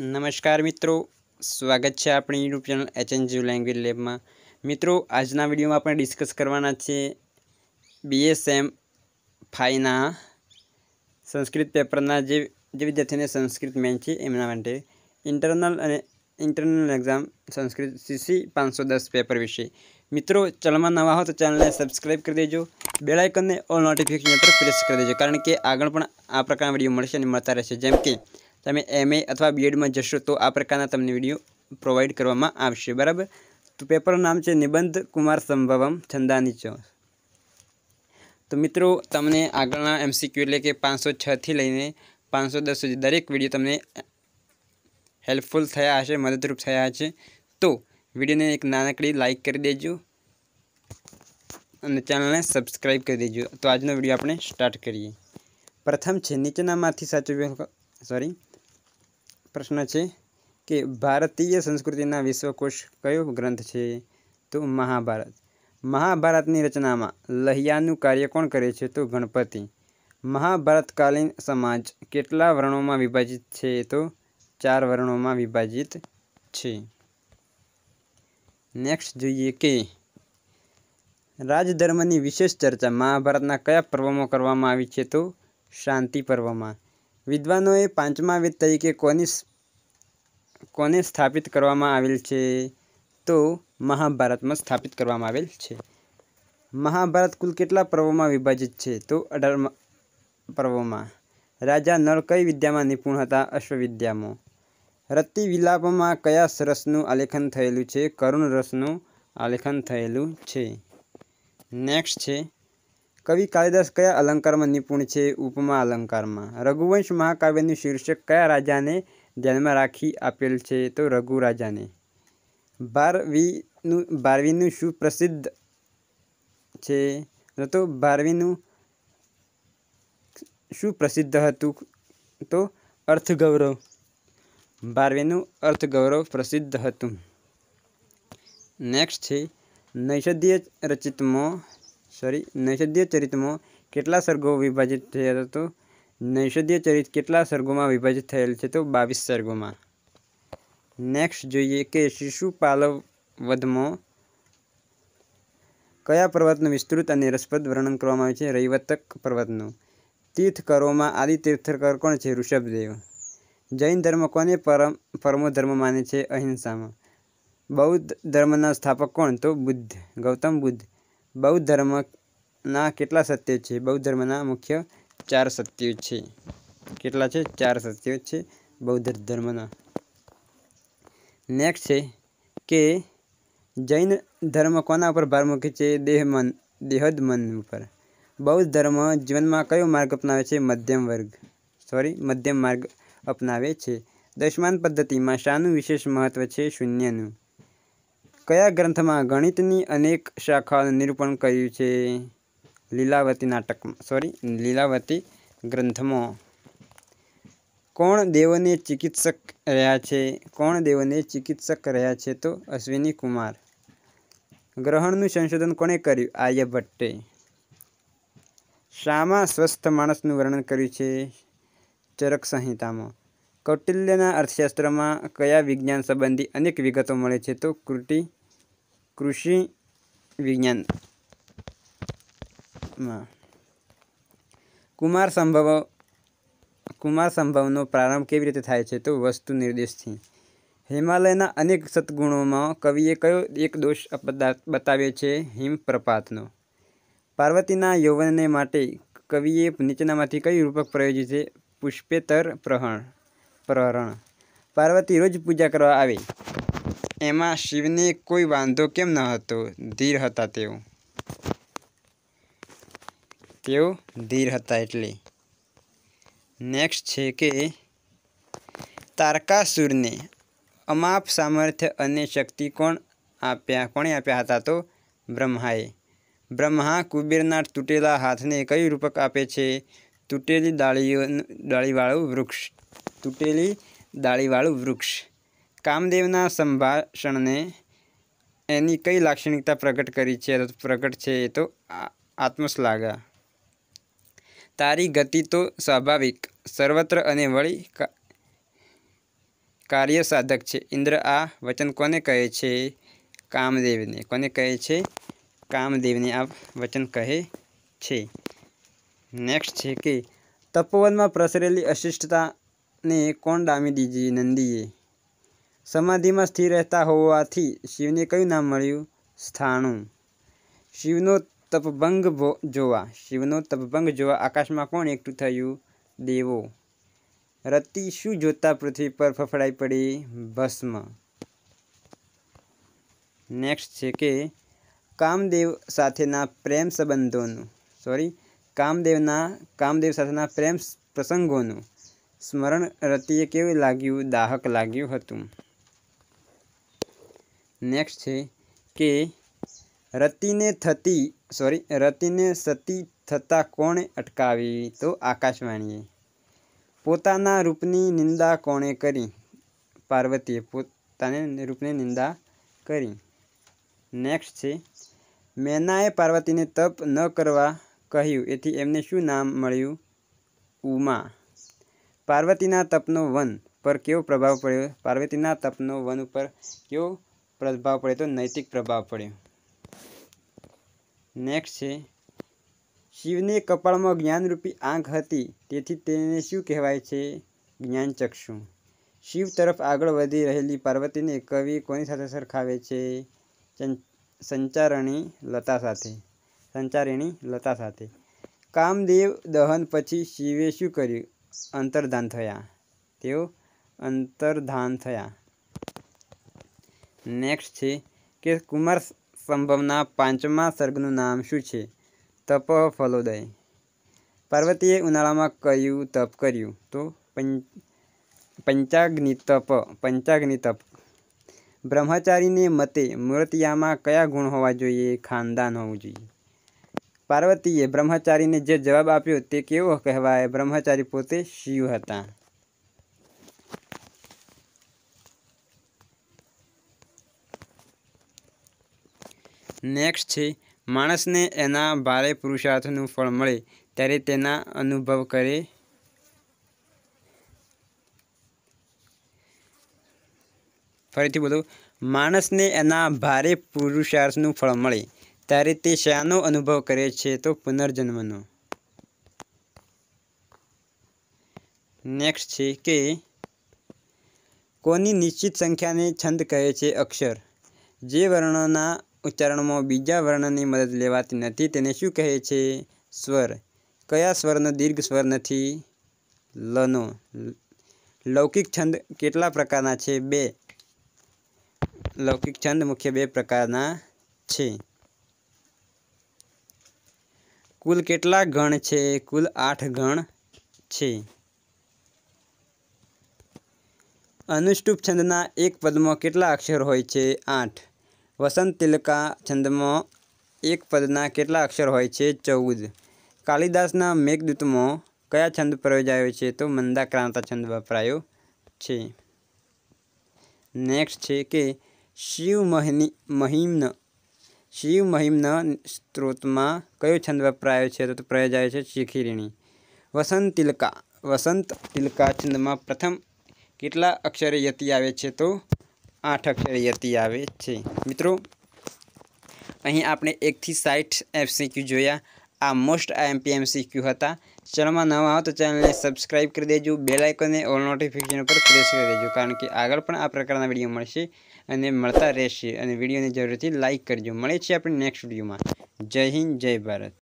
નમસ્કાર મિત્રો સ્વાગત છે આપણી યુટ્યુબ ચેનલ એચ એન જીવ લેંગ્વેજ લેબમાં મિત્રો આજના વિડીયોમાં આપણે ડિસ્કસ કરવાના છે બીએસએમ ફાઈના સંસ્કૃત પેપરના જે જે વિદ્યાર્થીઓને સંસ્કૃત મેન છે એમના માટે ઇન્ટરનલ અને ઇન્ટરનલ એક્ઝામ સંસ્કૃત સીસી પાંચસો દસ પેપર વિશે મિત્રો ચેનલમાં નવા હો તો ચેનલને સબસ્ક્રાઈબ કરી દેજો બેલ આઇકનને ઓલ નોટિફિકેશન પર પ્રેસ કરી દેજો કારણ કે આગળ પણ આ પ્રકારના વિડીયો મળશે અને મળતા રહેશે જેમ કે તમે એમએ અથવા બીએડમાં જશો તો આ પ્રકારના તમને વિડીયો પ્રોવાઈડ કરવામાં આવશે બરાબર તો પેપરનું નામ છે નિબંધ કુમાર સંભવમ છંદાની ચો તો મિત્રો તમને આગળના એમસીક્યુ એટલે કે પાંચસો છથી લઈને પાંચસો દસ સુધી દરેક વિડીયો તમને હેલ્પફુલ થયા હશે મદદરૂપ થયા હશે તો વિડીયોને એક નાનકડી લાઇક કરી દેજો અને ચેનલને સબસ્ક્રાઈબ કરી દેજો તો આજનો વિડીયો આપણે સ્ટાર્ટ કરીએ પ્રથમ છે નીચેનામાંથી સાચું સોરી પ્રશ્ન છે કે ભારતીય સંસ્કૃતિના વિશ્વકોશ કયો ગ્રંથ છે તો મહાભારત મહાભારતની રચનામાં લહિયાનું કાર્ય કોણ કરે છે તો ગણપતિ મહાભારતકાલીન સમાજ કેટલા વર્ણોમાં વિભાજિત છે તો ચાર વર્ણોમાં વિભાજિત છે નેક્સ્ટ જોઈએ કે રાજધર્મની વિશેષ ચર્ચા મહાભારતના કયા પર્વમાં કરવામાં આવી છે તો શાંતિ પર્વમાં વિદ્વાનોએ પાંચમા વેદ તરીકે કોની કોને સ્થાપિત કરવામાં આવેલ છે તો મહાભારતમાં સ્થાપિત કરવામાં આવેલ છે મહાભારત કુલ કેટલા પર્વોમાં વિભાજિત છે તો અઢાર પર્વોમાં રાજા નળ કઈ વિદ્યામાં નિપુણ હતા અશ્વવિદ્યામાં રત્તિ વિલાપમાં કયા રસનું આલેખન થયેલું છે કરુણ રસનું આલેખન થયેલું છે નેક્સ્ટ છે કવિ કાલિદાસ કયા અલંકારમાં નિપુણ છે ઉપમા અલંકારમાં રઘુવંશ મહાકાવ્યનું શીર્ષક કયા રાજાને ધ્યાનમાં રાખી આપેલ છે તો રઘુ રાજાને બારવીનું બારવીનું શું પ્રસિદ્ધ છે તો બારવીનું શું પ્રસિદ્ધ હતું તો અર્થગૌરવ બારવીનું અર્થગૌરવ પ્રસિદ્ધ હતું નેક્સ્ટ છે નૈષધીય રચિતમાં સોરી નૈષધ્ય ચરિતમાં કેટલા સર્ગો વિભાજિત થયા તો નૈષધ્ય ચરિત કેટલા સર્ગોમાં વિભાજિત થયેલ છે તો બાવીસ સર્ગોમાં નેક્સ્ટ જોઈએ કે શિશુપાલવ વધમાં કયા પર્વતનું વિસ્તૃત અને રસપ્રદ વર્ણન કરવામાં આવ્યું છે રૈવતક પર્વતનું તીર્થકરોમાં આદિ તીર્થકર કોણ છે ઋષભદેવ જૈન ધર્મ કોને પરમ પરમો ધર્મ માને છે અહિંસામાં બૌદ્ધ ધર્મના સ્થાપક કોણ તો બુદ્ધ ગૌતમ બુદ્ધ બૌદ્ધ ધર્મના કેટલા સત્ય છે બૌદ્ધ ધર્મના મુખ્ય ચાર સત્યો છે કેટલા છે ચાર સત્યો છે બૌદ્ધ ધર્મના નેક્સ્ટ છે કે જૈન ધર્મ કોના ઉપર ભાર મૂકે છે દેહ મન દેહદ મન ઉપર બૌદ્ધ ધર્મ જીવનમાં કયો માર્ગ અપનાવે છે મધ્યમ વર્ગ સોરી મધ્યમ માર્ગ અપનાવે છે દશમાન પદ્ધતિમાં શાનું વિશેષ મહત્ત્વ છે શૂન્યનું કયા ગ્રંથમાં ગણિતની અનેક શાખાનું નિરૂપણ કર્યું છે લીલાવતી નાટકમાં સોરી લીલાવતી ગ્રંથમાં કોણ દેવને ચિકિત્સક રહ્યા છે કોણ દેવને ચિકિત્સક રહ્યા છે તો અશ્વિની કુમાર ગ્રહણનું સંશોધન કોણે કર્યું આર્યભટ્ટે શામાં સ્વસ્થ માણસનું વર્ણન કર્યું છે ચરક સંહિતામાં કૌટિલ્યના અર્થશાસ્ત્રમાં કયા વિજ્ઞાન સંબંધી અનેક વિગતો મળે છે તો કૃતિ કૃષિ વિજ્ઞાન કુમાર સંભવ કુમાર સંભવનો પ્રારંભ કેવી રીતે થાય છે તો વસ્તુ નિર્દેશથી હિમાલયના અનેક સદગુણોમાં કવિએ કયો એક દોષ બતાવ્યો છે હિમપ્રપાતનો પાર્વતીના યૌવનને માટે કવિએ નીચેનામાંથી કયું રૂપક પ્રયોજ્યું છે પુષ્પેતર પ્રહણ પ્રહરણ પાર્વતી રોજ પૂજા કરવા આવે એમાં શિવને કોઈ વાંધો કેમ ન હતો ધીર હતા તેઓ તેઓ ધીર હતા એટલે નેક્સ્ટ છે કે તારકાસુરને અમાપ સામર્થ્ય અને શક્તિ કોણ આપ્યા કોણે આપ્યા હતા તો બ્રહ્માએ બ્રહ્મા કુબેરના તૂટેલા હાથને કયું રૂપક આપે છે તૂટેલી દાળીઓ દાળીવાળું વૃક્ષ તૂટેલી દાળીવાળું વૃક્ષ કામદેવના સંભાષણને એની કઈ લાક્ષણિકતા પ્રગટ કરી છે પ્રગટ છે એ તો આત્મશ્લાઘા તારી ગતિ તો સ્વાભાવિક સર્વત્ર અને વળી કાર્ય સાધક છે ઇન્દ્ર આ વચન કોને કહે છે કામદેવને કોને કહે છે કામદેવને આ વચન કહે છે નેક્સ્ટ છે કે તપોવનમાં પ્રસરેલી અશિષ્ટતાને કોણ ડામી દીધી નંદીએ સમાધિમાં સ્થિર રહેતા હોવાથી શિવને કયું નામ મળ્યું સ્થાણું શિવનો તપભંગ જોવા શિવનો તપભંગ જોવા આકાશમાં કોણ એકઠું થયું દેવો રતિ શું જોતા પૃથ્વી પર ફફડાઈ પડી ભસ્મ નેક્સ્ટ છે કે કામદેવ સાથેના પ્રેમ સંબંધોનું સોરી કામદેવના કામદેવ સાથેના પ્રેમ પ્રસંગોનું સ્મરણ રતિએ કેવું લાગ્યું દાહક લાગ્યું હતું નેક્સ્ટ છે કે રતિને થતી સોરી રતિને સતી થતાં કોણે અટકાવી તો આકાશવાણીએ પોતાના રૂપની નિંદા કોણે કરી પાર્વતીએ પોતાને રૂપની નિંદા કરી નેક્સ્ટ છે મેનાએ પાર્વતીને તપ ન કરવા કહ્યું એથી એમને શું નામ મળ્યું ઉમા પાર્વતીના તપનો વન પર કેવો પ્રભાવ પડ્યો પાર્વતીના તપનો વન ઉપર કેવો પ્રભાવ પડે તો નૈતિક પ્રભાવ પડ્યો નેક્સ્ટ છે શિવને કપાળમાં જ્ઞાનરૂપી આંખ હતી તેથી તેને શું કહેવાય છે જ્ઞાનચક્ષુ શિવ તરફ આગળ વધી રહેલી પાર્વતીને કવિ કોની સાથે સરખાવે છે સંચારણી લતા સાથે સંચારિણી લતા સાથે કામદેવ દહન પછી શિવે શું કર્યું અંતર્ધાન થયા તેઓ અંતર્ધાન થયા નેક્સ્ટ છે કે કુમાર સંભવના પાંચમા સર્ગનું નામ શું છે તપ ફલોદય પાર્વતીએ ઉનાળામાં કયું તપ કર્યું તો પંચાગ્નિ તપ પંચાગ્નિ તપ બ્રહ્મચારીને મતે મૂર્તિયામાં કયા ગુણ હોવા જોઈએ ખાનદાન હોવું જોઈએ પાર્વતીએ બ્રહ્મચારીને જે જવાબ આપ્યો તે કેવો કહેવાય બ્રહ્મચારી પોતે શિવ હતા નેક્સ્ટ છે માણસને એના ભારે પુરુષાર્થનું ફળ મળે ત્યારે તેના અનુભવ કરે ફરીથી બોલું માણસને એના ભારે પુરુષાર્થનું ફળ મળે ત્યારે તે શાનો અનુભવ કરે છે તો પુનર્જન્મનો નેક્સ્ટ છે કે કોની નિશ્ચિત સંખ્યાને છંદ કહે છે અક્ષર જે વર્ણોના ઉચ્ચારણમાં બીજા વર્ણની મદદ લેવાતી નથી તેને શું કહે છે સ્વર કયા સ્વરનો દીર્ઘ સ્વર નથી લનો લૌકિક છંદ કેટલા પ્રકારના છે બે લૌકિક છંદ મુખ્ય બે પ્રકારના છે કુલ કેટલા ગણ છે કુલ આઠ ગણ છે અનુષ્ટુપ છંદના એક પદમાં કેટલા અક્ષર હોય છે આઠ વસંત તિલકા છંદમાં એક પદના કેટલા અક્ષર હોય છે ચૌદ કાલિદાસના મેઘદૂતમાં કયા છંદ પ્રયોજાયો છે તો મંદાક્રાંતા છંદ વપરાયો છે નેક્સ્ટ છે કે શિવ મહિની મહિમ્ન શિવ મહિમ્ન સ્ત્રોતમાં કયો છંદ વપરાયો છે તો પ્રયોજાયો છે શિખિરીણી વસંત તિલકા વસંત તિલકા છંદમાં પ્રથમ કેટલા અક્ષરે યતિ આવે છે તો આઠ અક્ષર યતિ આવે છે મિત્રો અહીં આપણે એકથી સાઠ એમસીક્યુ જોયા આ મોસ્ટ આઈએમપી એમસીક્યુ હતા ચેનલમાં નવા આવો તો ચેનલને સબસ્ક્રાઇબ કરી દેજો બેલ આઇકોનને ઓલ નોટિફિકેશન પર પ્રેસ કરી દેજો કારણ કે આગળ પણ આ પ્રકારના વિડીયો મળશે અને મળતા રહેશે અને વિડીયોને જરૂરથી લાઇક કરજો મળે છે આપણે નેક્સ્ટ વિડીયોમાં જય હિન્દ જય ભારત